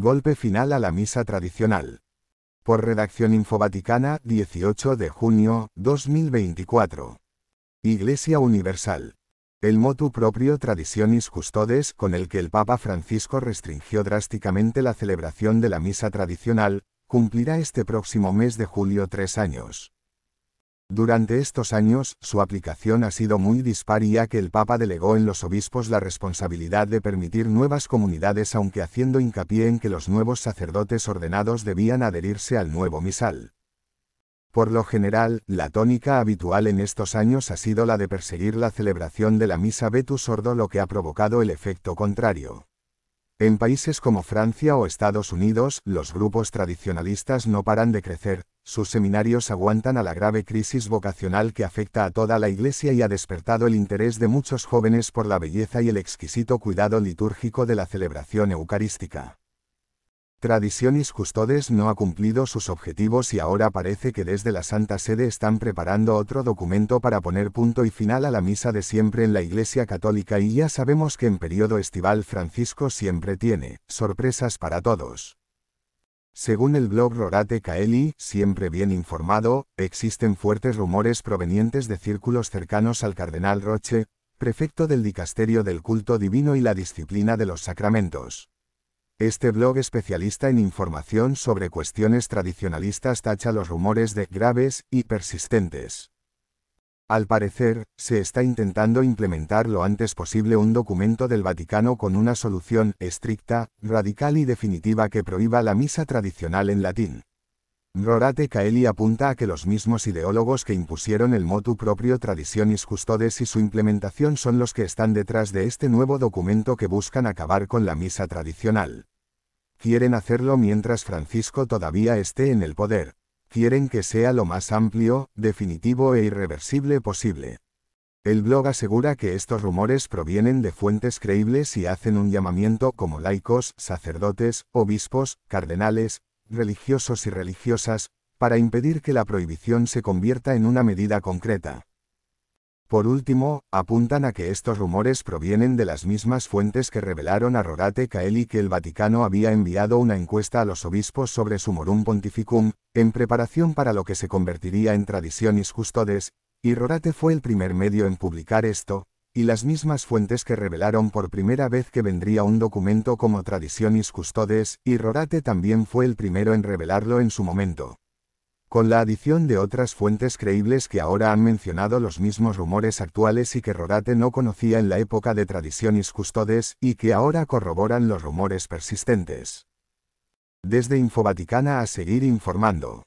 Golpe final a la misa tradicional. Por Redacción Infobaticana, 18 de junio, 2024. Iglesia Universal. El motu proprio Traditionis Custodes, con el que el Papa Francisco restringió drásticamente la celebración de la misa tradicional, cumplirá este próximo mes de julio tres años. Durante estos años, su aplicación ha sido muy dispar ya que el Papa delegó en los obispos la responsabilidad de permitir nuevas comunidades aunque haciendo hincapié en que los nuevos sacerdotes ordenados debían adherirse al nuevo misal. Por lo general, la tónica habitual en estos años ha sido la de perseguir la celebración de la misa Betus Sordo lo que ha provocado el efecto contrario. En países como Francia o Estados Unidos, los grupos tradicionalistas no paran de crecer, sus seminarios aguantan a la grave crisis vocacional que afecta a toda la Iglesia y ha despertado el interés de muchos jóvenes por la belleza y el exquisito cuidado litúrgico de la celebración eucarística. Tradiciones Custodes no ha cumplido sus objetivos y ahora parece que desde la Santa Sede están preparando otro documento para poner punto y final a la misa de siempre en la Iglesia Católica y ya sabemos que en periodo estival Francisco siempre tiene sorpresas para todos. Según el blog Rorate Caeli, siempre bien informado, existen fuertes rumores provenientes de círculos cercanos al cardenal Roche, prefecto del dicasterio del culto divino y la disciplina de los sacramentos. Este blog especialista en información sobre cuestiones tradicionalistas tacha los rumores de graves y persistentes. Al parecer, se está intentando implementar lo antes posible un documento del Vaticano con una solución estricta, radical y definitiva que prohíba la misa tradicional en latín. Rorate Caeli apunta a que los mismos ideólogos que impusieron el motu proprio traditionis custodes y su implementación son los que están detrás de este nuevo documento que buscan acabar con la misa tradicional. Quieren hacerlo mientras Francisco todavía esté en el poder, quieren que sea lo más amplio, definitivo e irreversible posible. El blog asegura que estos rumores provienen de fuentes creíbles y hacen un llamamiento como laicos, sacerdotes, obispos, cardenales, religiosos y religiosas, para impedir que la prohibición se convierta en una medida concreta. Por último, apuntan a que estos rumores provienen de las mismas fuentes que revelaron a Rorate Caeli que el Vaticano había enviado una encuesta a los obispos sobre su morum pontificum, en preparación para lo que se convertiría en tradiciones custodes, y Rorate fue el primer medio en publicar esto, y las mismas fuentes que revelaron por primera vez que vendría un documento como tradiciones custodes, y Rorate también fue el primero en revelarlo en su momento con la adición de otras fuentes creíbles que ahora han mencionado los mismos rumores actuales y que Rorate no conocía en la época de Tradiciones Custodes, y que ahora corroboran los rumores persistentes. Desde Infobaticana a seguir informando.